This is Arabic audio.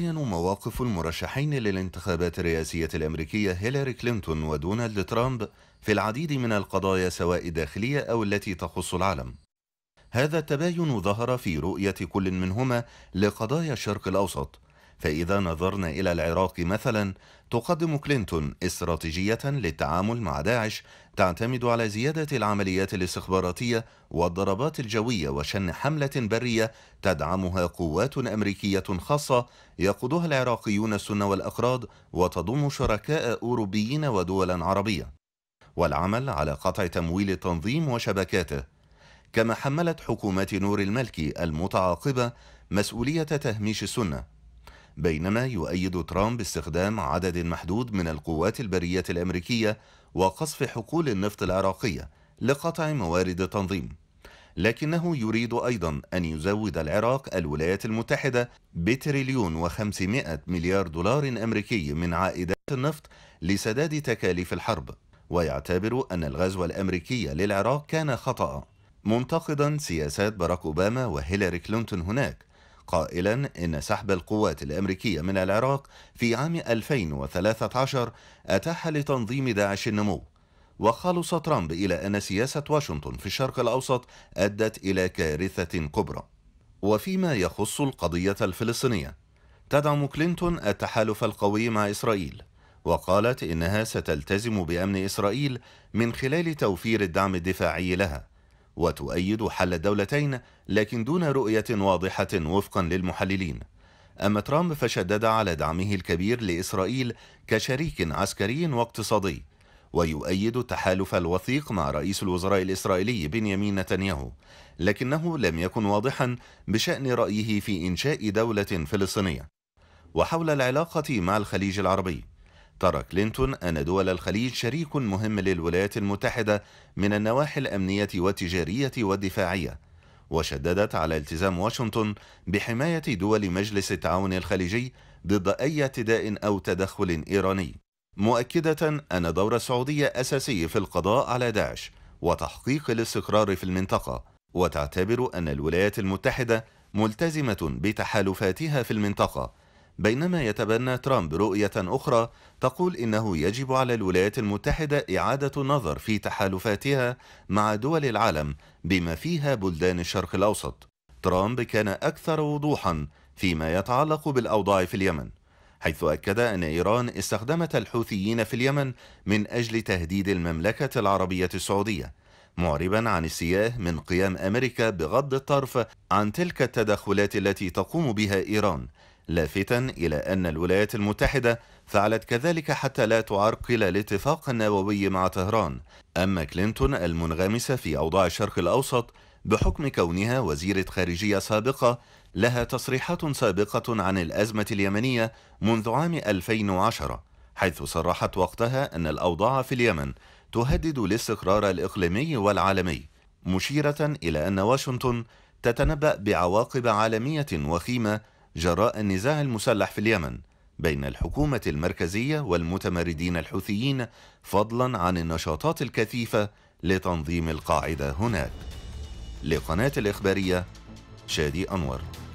يبين مواقف المرشحين للانتخابات الرئاسية الأمريكية هيلاري كلينتون ودونالد ترامب في العديد من القضايا سواء داخلية أو التي تخص العالم هذا التباين ظهر في رؤية كل منهما لقضايا الشرق الأوسط فإذا نظرنا إلى العراق مثلا تقدم كلينتون استراتيجية للتعامل مع داعش تعتمد على زيادة العمليات الاستخباراتية والضربات الجوية وشن حملة برية تدعمها قوات أمريكية خاصة يقودها العراقيون السنة والأقراض وتضم شركاء أوروبيين ودولا عربية والعمل على قطع تمويل التنظيم وشبكاته كما حملت حكومات نور الملكي المتعاقبة مسؤولية تهميش السنة بينما يؤيد ترامب استخدام عدد محدود من القوات البرية الأمريكية وقصف حقول النفط العراقية لقطع موارد التنظيم لكنه يريد أيضا أن يزود العراق الولايات المتحدة بتريليون وخمسمائة مليار دولار أمريكي من عائدات النفط لسداد تكاليف الحرب ويعتبر أن الغزو الأمريكي للعراق كان خطأ منتقدا سياسات باراك أوباما وهيلاري كلينتون هناك قائلا إن سحب القوات الأمريكية من العراق في عام 2013 أتاح لتنظيم داعش النمو وخلص ترامب إلى أن سياسة واشنطن في الشرق الأوسط أدت إلى كارثة كبرى وفيما يخص القضية الفلسطينية تدعم كلينتون التحالف القوي مع إسرائيل وقالت إنها ستلتزم بأمن إسرائيل من خلال توفير الدعم الدفاعي لها وتؤيد حل الدولتين لكن دون رؤية واضحة وفقا للمحللين أما ترامب فشدد على دعمه الكبير لإسرائيل كشريك عسكري واقتصادي ويؤيد التحالف الوثيق مع رئيس الوزراء الإسرائيلي بنيامين نتنياهو لكنه لم يكن واضحا بشأن رأيه في إنشاء دولة فلسطينية وحول العلاقة مع الخليج العربي ترى كلينتون أن دول الخليج شريك مهم للولايات المتحدة من النواحي الأمنية والتجارية والدفاعية وشددت على التزام واشنطن بحماية دول مجلس التعاون الخليجي ضد أي اعتداء أو تدخل إيراني مؤكدة أن دور السعودية أساسي في القضاء على داعش وتحقيق الاستقرار في المنطقة وتعتبر أن الولايات المتحدة ملتزمة بتحالفاتها في المنطقة بينما يتبنى ترامب رؤية أخرى تقول إنه يجب على الولايات المتحدة إعادة النظر في تحالفاتها مع دول العالم بما فيها بلدان الشرق الأوسط ترامب كان أكثر وضوحا فيما يتعلق بالأوضاع في اليمن حيث أكد أن إيران استخدمت الحوثيين في اليمن من أجل تهديد المملكة العربية السعودية معربا عن السياه من قيام أمريكا بغض الطرف عن تلك التدخلات التي تقوم بها إيران لافتا إلى أن الولايات المتحدة فعلت كذلك حتى لا تعرقل الاتفاق النووي مع طهران أما كلينتون المنغمسة في أوضاع الشرق الأوسط بحكم كونها وزيرة خارجية سابقة لها تصريحات سابقة عن الأزمة اليمنية منذ عام 2010 حيث صرحت وقتها أن الأوضاع في اليمن تهدد الاستقرار الإقليمي والعالمي مشيرة إلى أن واشنطن تتنبأ بعواقب عالمية وخيمة جراء النزاع المسلح في اليمن بين الحكومة المركزية والمتمردين الحوثيين فضلا عن النشاطات الكثيفة لتنظيم القاعدة هناك لقناة الإخبارية شادي أنور